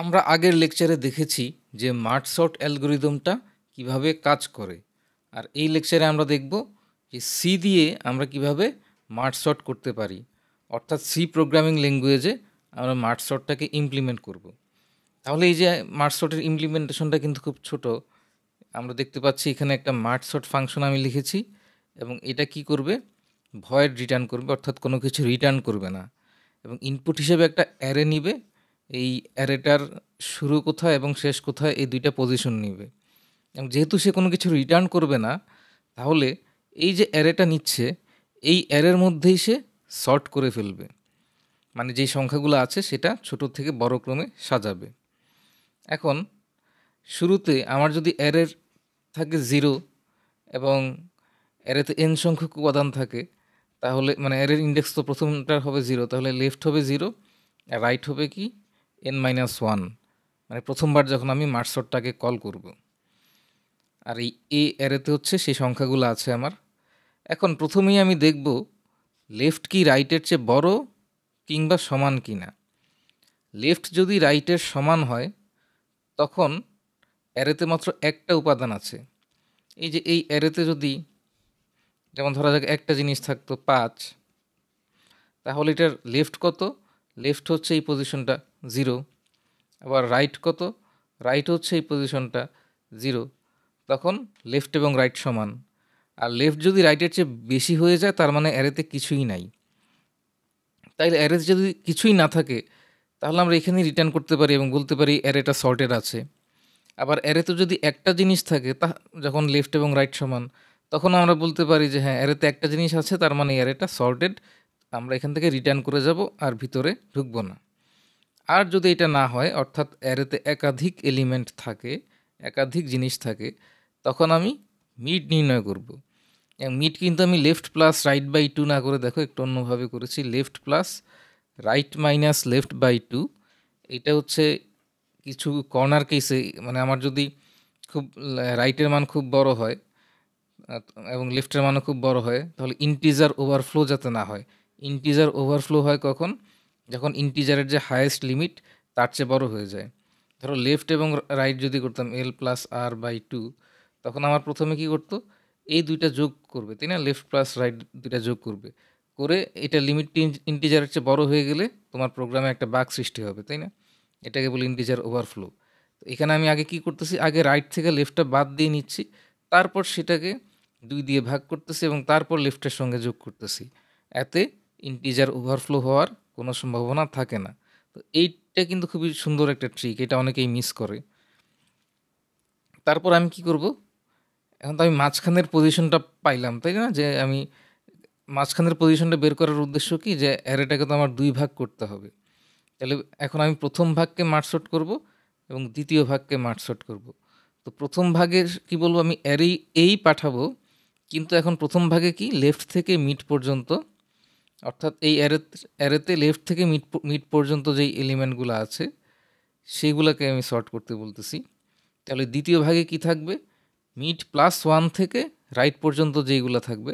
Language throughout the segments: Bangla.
আমরা আগের লেকচারে দেখেছি যে মার্টসট অ্যালগোরিদমটা কিভাবে কাজ করে আর এই লেকচারে আমরা দেখব যে সি দিয়ে আমরা কিভাবে মার্টসট করতে পারি অর্থাৎ সি প্রোগ্রামিং ল্যাঙ্গুয়েজে আমরা মার্টসটটাকে ইমপ্লিমেন্ট করব। তাহলে এই যে মার্টসটের ইমপ্লিমেন্টেশনটা কিন্তু খুব ছোট আমরা দেখতে পাচ্ছি এখানে একটা মার্টসট ফাংশন আমি লিখেছি এবং এটা কি করবে ভয়েড রিটার্ন করবে অর্থাৎ কোনো কিছু রিটার্ন করবে না এবং ইনপুট হিসেবে একটা অ্যারে নিবে এই অ্যারেটার শুরু কোথায় এবং শেষ কোথায় এই দুইটা পজিশন নেবে এবং যেহেতু সে কোনো কিছু রিটার্ন করবে না তাহলে এই যে অ্যারেটা নিচ্ছে এই অ্যারের মধ্যেই সে শর্ট করে ফেলবে মানে যেই সংখ্যাগুলো আছে সেটা ছোট থেকে বড় ক্রমে সাজাবে এখন শুরুতে আমার যদি অ্যারের থাকে জিরো এবং অ্যারেতে এন সংখ্যক উপাদান থাকে তাহলে মানে অ্যারের ইন্ডেক্স তো প্রথমটার হবে জিরো তাহলে লেফট হবে জিরো রাইট হবে কি এন মাইনাস ওয়ান মানে প্রথমবার যখন আমি মার্সরটাকে কল করব আর এই এ অ্যারেতে হচ্ছে সেই সংখ্যাগুলো আছে আমার এখন প্রথমেই আমি দেখব লেফট কি রাইটের চেয়ে বড় কিংবা সমান কি না লেফট যদি রাইটের সমান হয় তখন অ্যারেতে মাত্র একটা উপাদান আছে এই যে এই অ্যারেতে যদি যেমন ধরা যাক একটা জিনিস থাকতো পাঁচ তাহলে এটার লেফট কত লেফট হচ্ছে এই পজিশনটা জিরো আবার রাইট কত রাইট হচ্ছে এই পজিশনটা জিরো তখন লেফট এবং রাইট সমান আর লেফট যদি রাইটের চেয়ে বেশি হয়ে যায় তার মানে অ্যারেতে কিছুই নাই তাইলে অ্যারেজ যদি কিছুই না থাকে তাহলে আমরা এখানেই রিটার্ন করতে পারি এবং বলতে পারি অ্যারেটা সর্টেড আছে আবার অ্যারেতে যদি একটা জিনিস থাকে তা যখন লেফট এবং রাইট সমান তখন আমরা বলতে পারি যে হ্যাঁ অ্যারেতে একটা জিনিস আছে তার মানে অ্যারেটা সর্টেড আমরা এখান থেকে রিটার্ন করে যাব আর ভিতরে ঢুকবো না আর যদি এটা না হয় অর্থাৎ অ্যারেতে একাধিক এলিমেন্ট থাকে একাধিক জিনিস থাকে তখন আমি মিড নির্ণয় করব মিড কিন্তু আমি left plus right by two না করে দেখো একটু অন্যভাবে করেছি left plus right minus left by two এটা হচ্ছে কিছু কর্নার কেসে মানে আমার যদি খুব রাইটের মান খুব বড় হয় এবং লেফটের মানও খুব বড় হয় তাহলে ইন্টিজার ওভারফ্লো যাতে না হয় ইন্টিজার ওভারফ্লো হয় কখন যখন ইন্টিজারের যে হায়েস্ট লিমিট তার চেয়ে বড় হয়ে যায় ধরো লেফট এবং রাইট যদি করতাম L plus R by two তখন আমার প্রথমে কি করতো এই দুইটা যোগ করবে তাই না লেফট প্লাস রাইট দুইটা যোগ করবে করে এটা লিমিট ইন্টিজারের চেয়ে বড় হয়ে গেলে তোমার প্রোগ্রামে একটা বাঘ সৃষ্টি হবে তাই না এটাকে বলি ইন্টিজার ওভারফ্লো তো এখানে আমি আগে কি করতেছি আগে রাইট থেকে লেফটটা বাদ দিয়ে নিচ্ছি তারপর সেটাকে দুই দিয়ে ভাগ করতেছি এবং তারপর লেফটের সঙ্গে যোগ করতেছি এতে ইন্টিজার ওভারফ্লো হওয়ার কোনো সম্ভাবনা থাকে না তো এইটা কিন্তু খুবই সুন্দর একটা ট্রিক এটা অনেকেই মিস করে তারপর আমি কি করব এখন তো আমি মাঝখানের পজিশনটা পাইলাম তাই না যে আমি মাঝখানের পজিশনটা বের করার উদ্দেশ্য কি যে অ্যারেটাকে তো আমার দুই ভাগ করতে হবে তাহলে এখন আমি প্রথম ভাগকে মার্কশট করব এবং দ্বিতীয় ভাগকে মার্কশট করব তো প্রথম ভাগে কি বলবো আমি অ্যারে এই পাঠাবো কিন্তু এখন প্রথম ভাগে কি লেফট থেকে মিড পর্যন্ত অর্থাৎ এই অ্যারেতে লেফট থেকে মিড মিড পর্যন্ত যেই এলিমেন্টগুলো আছে সেইগুলোকে আমি শর্ট করতে বলতেছি তাহলে দ্বিতীয় ভাগে কি থাকবে মিড প্লাস ওয়ান থেকে রাইট পর্যন্ত যেইগুলো থাকবে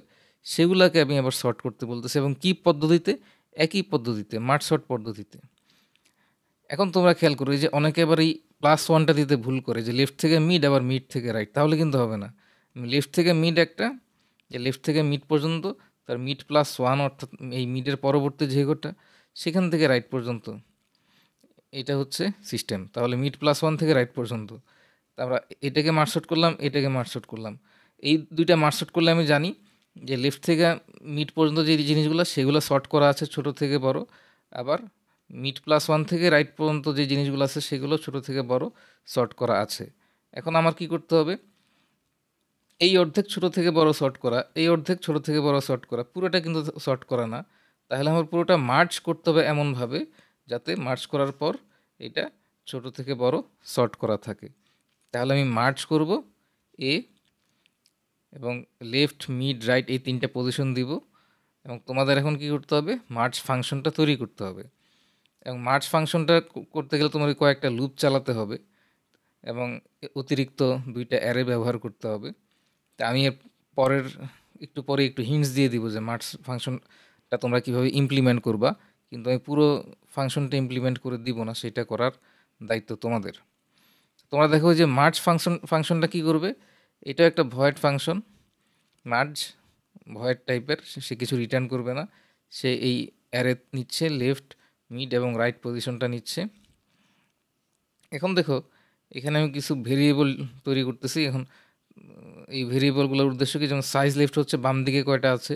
সেগুলোকে আমি আবার শর্ট করতে বলতেছি এবং কি পদ্ধতিতে একই পদ্ধতিতে মাঠ শর্ট পদ্ধতিতে এখন তোমরা খেয়াল করো যে অনেকে আবার এই প্লাস ওয়ানটা দিতে ভুল করে যে লেফট থেকে মিড আবার মিড থেকে রাইট তাহলে কিন্তু হবে না লেফট থেকে মিড একটা যে লেফট থেকে মিড পর্যন্ত তার মিড প্লাস ওয়ান অর্থাৎ এই মিডের পরবর্তী যে ঘরটা সেখান থেকে রাইট পর্যন্ত এটা হচ্ছে সিস্টেম তাহলে মিড প্লাস ওয়ান থেকে রাইট পর্যন্ত তারপর এটাকে মার্কশট করলাম এটাকে মার্কশট করলাম এই দুইটা মার্কশট করলে আমি জানি যে লেফট থেকে মিড পর্যন্ত যে জিনিসগুলো সেগুলো শর্ট করা আছে ছোট থেকে বড় আবার মিড প্লাস ওয়ান থেকে রাইট পর্যন্ত যে জিনিসগুলো আছে সেগুলো ছোট থেকে বড় শর্ট করা আছে এখন আমার কি করতে হবে এই অর্ধেক ছোট থেকে বড় শর্ট করা এই অর্ধেক ছোট থেকে বড় শর্ট করা পুরোটা কিন্তু শর্ট করা না তাহলে আমার পুরোটা মার্চ করতে হবে এমনভাবে যাতে মার্চ করার পর এটা ছোট থেকে বড় শর্ট করা থাকে তাহলে আমি মার্চ করব এ এবং লেফট মিড রাইট এই তিনটা পজিশন দিব এবং তোমাদের এখন কি করতে হবে মার্চ ফাংশনটা তৈরি করতে হবে এবং মার্চ ফাংশনটা করতে গেলে তোমাকে কয়েকটা লুপ চালাতে হবে এবং অতিরিক্ত দুইটা অ্যারে ব্যবহার করতে হবে আমি এর পরের একটু পরে একটু হিন্টস দিয়ে দিব যে মার্স ফাংশনটা তোমরা কীভাবে ইমপ্লিমেন্ট করবা কিন্তু আমি পুরো ফাংশনটা ইমপ্লিমেন্ট করে দিব না সেটা করার দায়িত্ব তোমাদের তোমরা দেখো যে মার্জ ফাংশন ফাংশনটা কি করবে এটা একটা ভয়েড ফাংশন মার্জ ভয়েড টাইপের সে কিছু রিটার্ন করবে না সে এই অ্যারে নিচ্ছে লেফট মিড এবং রাইট পজিশনটা নিচ্ছে এখন দেখো এখানে আমি কিছু ভেরিয়েবল তৈরি করতেছি এখন এই ভেরিয়েবলগুলোর উদ্দেশ্য কি যেমন সাইজ লেফট হচ্ছে বাম দিকে কয়টা আছে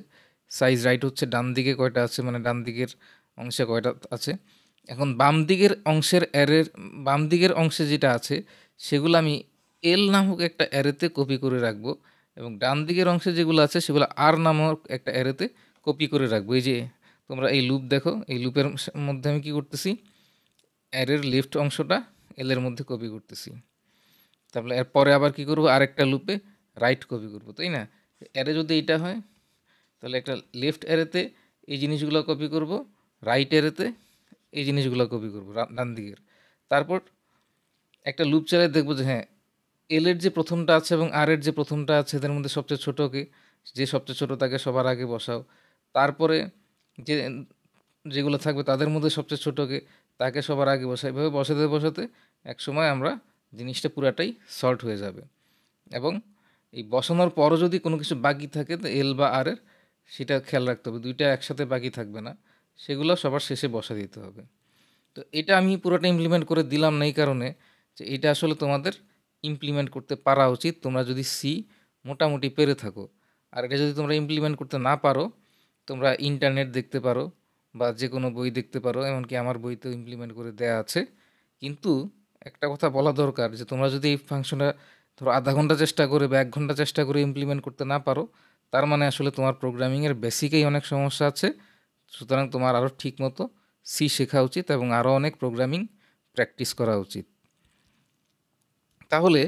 সাইজ রাইট হচ্ছে ডান দিকে কয়টা আছে মানে ডান দিকের অংশে কয়টা আছে এখন বাম দিকের অংশের অ্যারের বাম দিকের অংশে যেটা আছে সেগুলো আমি এল নামক একটা অ্যারেতে কপি করে রাখবো এবং ডান দিকের অংশে যেগুলো আছে সেগুলো আর নামক একটা অ্যারেতে কপি করে রাখবো এই যে তোমরা এই লুপ দেখো এই লুপের মধ্যে আমি কী করতেছি অ্যারের লেফট অংশটা এলের মধ্যে কপি করতেছি তারপরে এরপরে আবার কি করব আরেকটা লুপে রাইট কপি করব তাই না অ্যারে যদি এটা হয় তাহলে একটা লেফট অ্যারেতে এই জিনিসগুলো কপি করব রাইট অ্যারেতে এই জিনিসগুলো কপি করব ডান দিকের তারপর একটা লুপ চালিয়ে দেখবো যে হ্যাঁ এলের যে প্রথমটা আছে এবং আর এর যে প্রথমটা আছে এদের মধ্যে সবচেয়ে ছোটোকে যে সবচেয়ে ছোটো তাকে সবার আগে বসাও তারপরে যে যেগুলো থাকবে তাদের মধ্যে সবচেয়ে ছোটোকে তাকে সবার আগে বসাই এভাবে বসাতে বসাতে এক সময় আমরা জিনিসটা পুরাটাই সল্ট হয়ে যাবে এবং এই বসানোর পরও যদি কোনো কিছু বাকি থাকে তো এল বা আর এর সেটা খেয়াল রাখতে হবে দুইটা একসাথে বাকি থাকবে না সেগুলো সবার শেষে বসা দিতে হবে তো এটা আমি পুরোটা ইমপ্লিমেন্ট করে দিলাম না এই কারণে যে এটা আসলে তোমাদের ইমপ্লিমেন্ট করতে পারা উচিত তোমরা যদি সি মোটামুটি পেরে থাকো আর এটা যদি তোমরা ইমপ্লিমেন্ট করতে না পারো তোমরা ইন্টারনেট দেখতে পারো বা যে কোনো বই দেখতে পারো এমনকি আমার বইতেও ইমপ্লিমেন্ট করে দেয়া আছে কিন্তু একটা কথা বলা দরকার যে তোমরা যদি এই ফাংশনটা ধরো আধা ঘন্টা চেষ্টা করে বা এক ঘন্টা চেষ্টা করে ইমপ্লিমেন্ট করতে না পারো তার মানে আসলে তোমার প্রোগ্রামিংয়ের বেসিকেই অনেক সমস্যা আছে সুতরাং তোমার আরও ঠিক মতো সি শেখা উচিত এবং আরও অনেক প্রোগ্রামিং প্র্যাকটিস করা উচিত তাহলে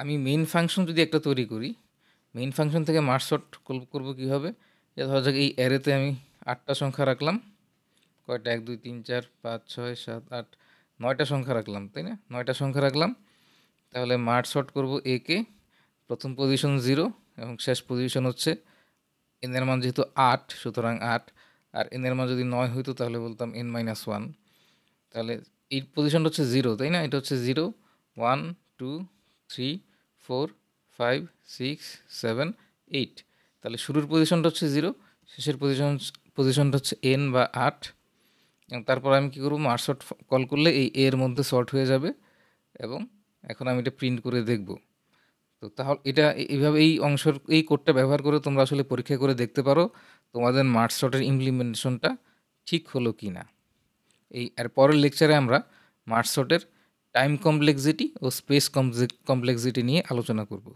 আমি মেইন ফাংশন যদি একটা তৈরি করি মেইন ফাংশন থেকে মার্কশট করবো কীভাবে যে ধরা যাক এই অ্যারেতে আমি আটটা সংখ্যা রাখলাম কয়টা এক দুই তিন চার পাঁচ ছয় সাত আট নয়টা সংখ্যা রাখলাম তাই না নয়টা সংখ্যা রাখলাম তাহলে মার্ট শর্ট করব এ কে প্রথম পজিশন জিরো এবং শেষ পজিশন হচ্ছে এনের মান যেহেতু আট সুতরাং আট আর এনের মান যদি নয় হইতো তাহলে বলতাম এন মাইনাস ওয়ান তাহলে এই পজিশনটা হচ্ছে জিরো তাই না এটা হচ্ছে zero one two three four five six seven eight তাহলে শুরুর পজিশনটা হচ্ছে জিরো শেষের পজিশন পজিশনটা হচ্ছে এন বা আট তারপর আমি কী করবো মার্ক শর্ট কল করলে এই এর মধ্যে শর্ট হয়ে যাবে এবং এখন আমি এটা প্রিন্ট করে দেখব তো তাহলে এটা এইভাবে এই অংশের এই কোডটা ব্যবহার করে তোমরা আসলে পরীক্ষা করে দেখতে পারো তোমাদের মার্ক শর্টের ইমপ্লিমেন্টেশনটা ঠিক হলো কি না এই আর পরের লেকচারে আমরা মার্ক শর্টের টাইম কমপ্লেক্সিটি ও স্পেস কমপ্লেক্সিটি নিয়ে আলোচনা করবো